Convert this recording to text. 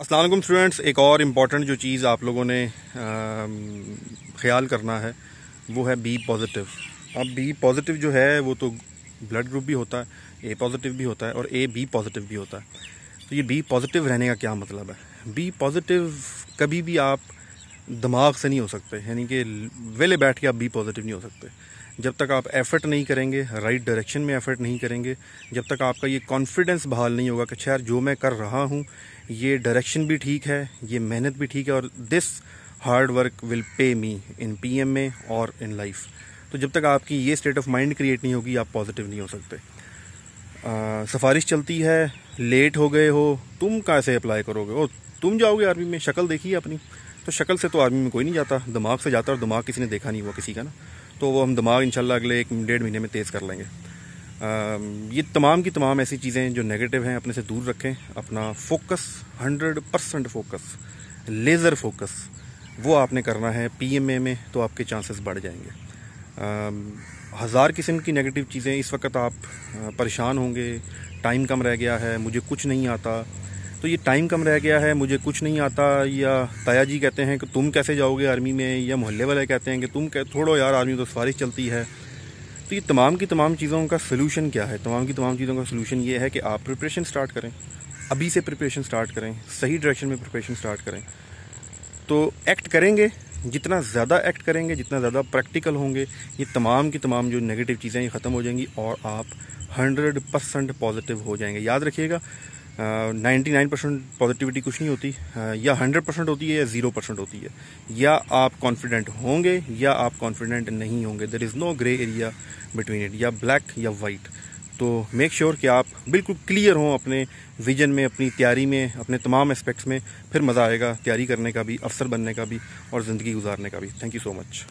Aslam students एक और important जो चीज़ आप लोगों ने ख्याल करना है वो है बी पॉजिटिव अब बी पॉजिटिव जो है वो तो ब्लड ग्रुप भी होता है ए पॉजिटिव भी होता है और ए बी पॉजिटिव भी होता है तो ये बी पॉजिटिव रहने का क्या मतलब है बी पॉजिटिव कभी भी आप दिमाग से नहीं हो सकते यानी कि वेले बैठ के आप बी पॉजिटिव नहीं हो सकते जब तक आप एफ़र्ट नहीं करेंगे राइट डायरेक्शन में एफ़र्ट नहीं करेंगे जब तक आपका ये कॉन्फिडेंस बहाल नहीं होगा कि अच्छा यार जो मैं कर रहा हूँ ये डायरेक्शन भी ठीक है ये मेहनत भी ठीक है और this hard work will pay me in M में और इन लाइफ तो जब तक आपकी ये स्टेट ऑफ माइंड क्रिएट नहीं होगी आप पॉजिटिव नहीं हो सकते आ, सफारिश चलती है लेट हो गए हो तुम कैसे अप्लाई करोगे ओ तुम जाओगे आर्मी में शक्ल देखी है अपनी तो शक्ल से तो आर्मी में कोई नहीं जाता दिमाग से जाता और दिमाग किसी ने देखा नहीं हुआ किसी का ना तो वो हम दिमाग इंशाल्लाह अगले एक डेढ़ महीने में तेज़ कर लेंगे ये तमाम की तमाम ऐसी चीज़ें जो नेगेटिव हैं अपने से दूर रखें अपना focus hundred percent focus laser focus वो आपने करना है पीएमए में तो आपके चांसेस बढ़ जाएंगे हज़ार किस्म की नेगेटिव चीज़ें इस वक्त आप परेशान होंगे टाइम कम रह गया है मुझे कुछ नहीं आता तो ये टाइम कम रह गया है मुझे कुछ नहीं आता या ताया जी कहते हैं कि तुम कैसे जाओगे आर्मी में या मोहल्ले वाले कहते हैं कि तुम कह थोड़ो यार आर्मी तो सिफारिश चलती है तो ये तमाम की तमाम चीज़ों का सलूशन क्या है तमाम की तमाम चीज़ों का सलूशन ये है कि आप प्रिपरेशन स्टार्ट करें अभी से प्रिपरेशन स्टार्ट करें सही डायरेक्शन में प्रिपरेशन स्टार्ट करें तो एक्ट करेंगे जितना ज़्यादा एक्ट करेंगे जितना ज़्यादा प्रैक्टिकल होंगे ये तमाम की तमाम जो नेगेटिव चीज़ें ये ख़त्म हो जाएंगी और आप हंड्रेड परसेंट पॉजिटिव हो जाएंगे याद रखिएगा नाइन्टी नाइन परसेंट पॉजिटिविटी कुछ नहीं होती आ, या हंड्रेड परसेंट होती है या ज़ीरो परसेंट होती है या आप कॉन्फिडेंट होंगे या आप कॉन्फिडेंट नहीं होंगे there is no grey area between it या ब्लैक या वाइट तो मेक श्योर sure कि आप बिल्कुल क्लियर हों अपने विजन में अपनी तैयारी में अपने तमाम एस्पेक्ट्स में फिर मज़ा आएगा तैयारी करने का भी अफसर बनने का भी और ज़िंदगी गुजारने का भी थैंक यू सो मच